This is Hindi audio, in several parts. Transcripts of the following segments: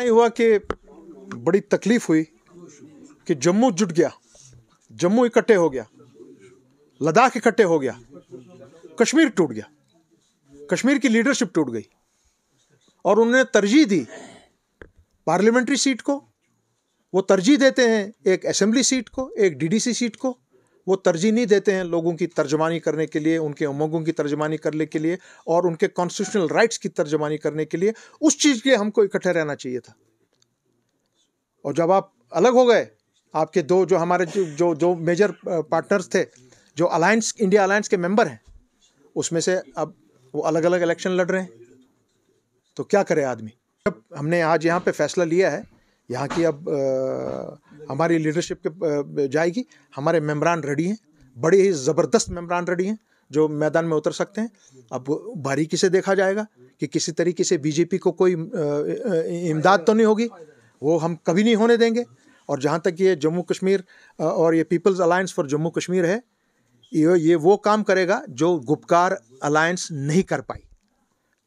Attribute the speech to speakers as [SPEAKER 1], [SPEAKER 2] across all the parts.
[SPEAKER 1] ही हुआ कि बड़ी तकलीफ हुई कि जम्मू जुट गया जम्मू इकट्ठे हो गया लद्दाख इकट्ठे हो गया कश्मीर टूट गया कश्मीर की लीडरशिप टूट गई और उन्होंने तरजीह दी पार्लियामेंट्री सीट को वो तरजीह देते हैं एक असेंबली सीट को एक डीडीसी सीट को वो तरजीह नहीं देते हैं लोगों की तर्जमानी करने के लिए उनके उमंगों की तर्जमानी करने के लिए और उनके कॉन्स्टिट्यूशनल राइट्स की तर्जमानी करने के लिए उस चीज़ के लिए हमको इकट्ठे रहना चाहिए था और जब आप अलग हो गए आपके दो जो हमारे जो जो मेजर पार्टनर्स थे जो अलायंस इंडिया अलायंस के मेंबर हैं उसमें से अब वो अलग अलग इलेक्शन लड़ रहे हैं तो क्या करे आदमी जब हमने आज यहाँ पे फैसला लिया है यहाँ की अब आ, हमारी लीडरशिप के जाएगी हमारे मेम्बरान रेडी हैं बड़े ही ज़बरदस्त मेम्बरान रेडी हैं जो मैदान में उतर सकते हैं अब बारीकी से देखा जाएगा कि किसी तरीके से बीजेपी को कोई इमदाद तो नहीं होगी वो हम कभी नहीं होने देंगे और जहाँ तक ये जम्मू कश्मीर और ये people's alliance for Jammu Kashmir है ये ये वो काम करेगा जो गुपकार अलायंस नहीं कर पाई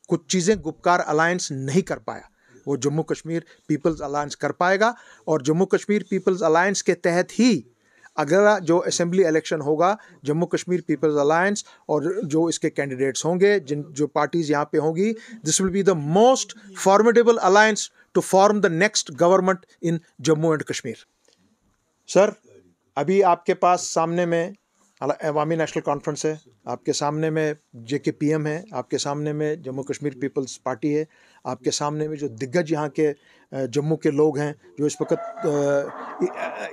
[SPEAKER 1] कुछ चीज़ें गुपकार अलायंस नहीं कर पाया वो जम्मू कश्मीर पीपल्स अलायंस कर पाएगा और जम्मू कश्मीर पीपल्स अलायंस के तहत ही अगला जो असेंबली इलेक्शन होगा जम्मू कश्मीर पीपल्स अलायंस और जो इसके कैंडिडेट्स होंगे जिन जो पार्टीज़ यहाँ पे होंगी this will be the most formidable alliance to form the next government in Jammu and Kashmir sir अभी आपके पास सामने में अवामी नेशनल कॉन्फ्रेंस है आपके सामने में जे के पी एम है आपके सामने में जम्मू कश्मीर पीपल्स पार्टी है आपके सामने में जो दिग्गज यहाँ के जम्मू के लोग हैं जो इस वक्त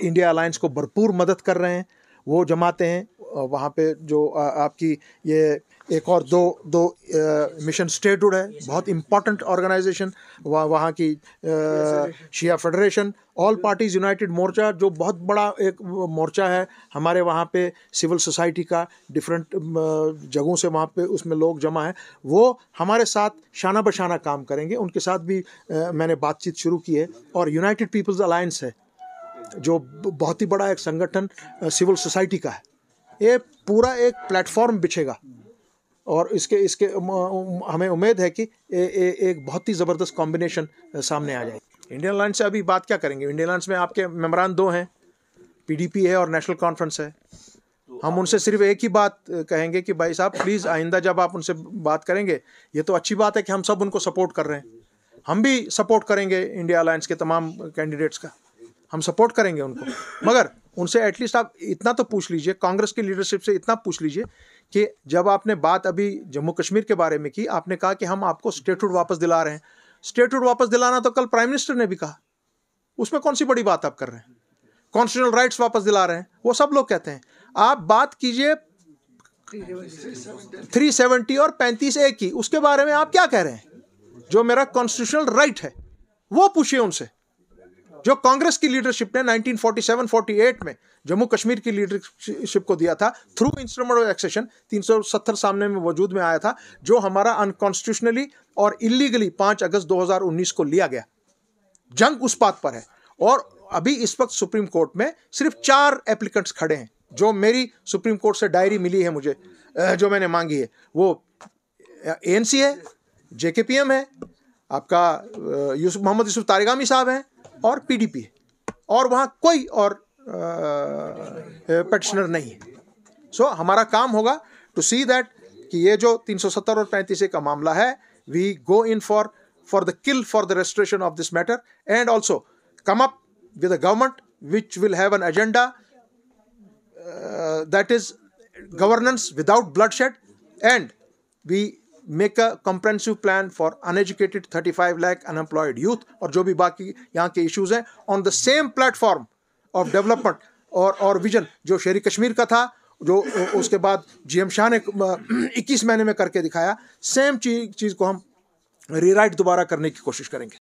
[SPEAKER 1] इंडिया अलायंस को भरपूर मदद कर रहे हैं वो जमाते हैं वहाँ पे जो आपकी ये एक और दो दो मिशन स्टेटहुड है बहुत इम्पॉर्टेंट ऑर्गेनाइजेशन वह वहाँ की शिया फेडरेशन ऑल पार्टीज़ यूनाइटेड मोर्चा जो बहुत बड़ा एक मोर्चा है हमारे वहाँ पे सिविल सोसाइटी का डिफरेंट जगहों से वहाँ पे उसमें लोग जमा हैं वो हमारे साथ शाना बशाना काम करेंगे उनके साथ भी आ, मैंने बातचीत शुरू की है और यूनाइटेड पीपल्स अलायंस है जो बहुत ही बड़ा एक संगठन सिविल सोसाइटी का है ये पूरा एक प्लेटफॉर्म बिछेगा और इसके इसके हमें उम्मीद है कि ए, ए, एक बहुत ही ज़बरदस्त कॉम्बिनेशन सामने आ जाएगी इंडियन लाइन से अभी बात क्या करेंगे इंडियन लाइन में आपके मेम्बरान दो हैं पीडीपी है और नेशनल कॉन्फ्रेंस है हम उनसे सिर्फ एक ही बात कहेंगे कि भाई साहब प्लीज़ आइंदा जब आप उनसे बात करेंगे ये तो अच्छी बात है कि हम सब उनको सपोर्ट कर रहे हैं हम भी सपोर्ट करेंगे इंडिया अलायंस के तमाम कैंडिडेट्स का हम सपोर्ट करेंगे उनको मगर उनसे एटलीस्ट आप इतना तो पूछ लीजिए कांग्रेस की लीडरशिप से इतना पूछ लीजिए कि जब आपने बात अभी जम्मू कश्मीर के बारे में की आपने कहा कि हम आपको स्टेटहुड वापस दिला रहे हैं स्टेटहुड वापस दिलाना तो कल प्राइम मिनिस्टर ने भी कहा उसमें कौन सी बड़ी बात आप कर रहे हैं कॉन्स्टिट्यूशनल राइट्स वापस दिला रहे हैं वो सब लोग कहते हैं आप बात कीजिए 370 और 35 ए की उसके बारे में आप क्या कह रहे हैं जो मेरा कॉन्स्टिट्यूशनल राइट है वो पूछिए उनसे जो कांग्रेस की लीडरशिप ने 1947-48 में जम्मू कश्मीर की लीडरशिप को दिया था थ्रू इंस्ट्रूमेंट ऑफ एक्सेशन 370 सामने में वजूद में आया था जो हमारा अनकॉन्स्टिट्यूशनली और इलीगली 5 अगस्त 2019 को लिया गया जंग उस बात पर है और अभी इस वक्त सुप्रीम कोर्ट में सिर्फ चार एप्लीकेंट्स खड़े हैं जो मेरी सुप्रीम कोर्ट से डायरी मिली है मुझे जो मैंने मांगी है वो ए है जे है आपका यूसुफ मोहम्मद यूसुफ तारिगामी साहब हैं और पीडीपी और वहाँ कोई और पटिशनर नहीं है सो so, हमारा काम होगा टू सी दैट कि ये जो 370 और 35 ए का मामला है we go in for for the kill for the registration of this matter and also come up with a government which will have an agenda that is governance without bloodshed and we make a comprehensive plan for uneducated 35 lakh unemployed youth और जो भी बाकी यहाँ के इश्यूज हैं on the same platform of development और और विजन जो शहरी कश्मीर का था जो उसके बाद जीएम शाह ने 21 महीने में करके दिखाया सेम चीज चीज़ को हम रीराइट दोबारा करने की कोशिश करेंगे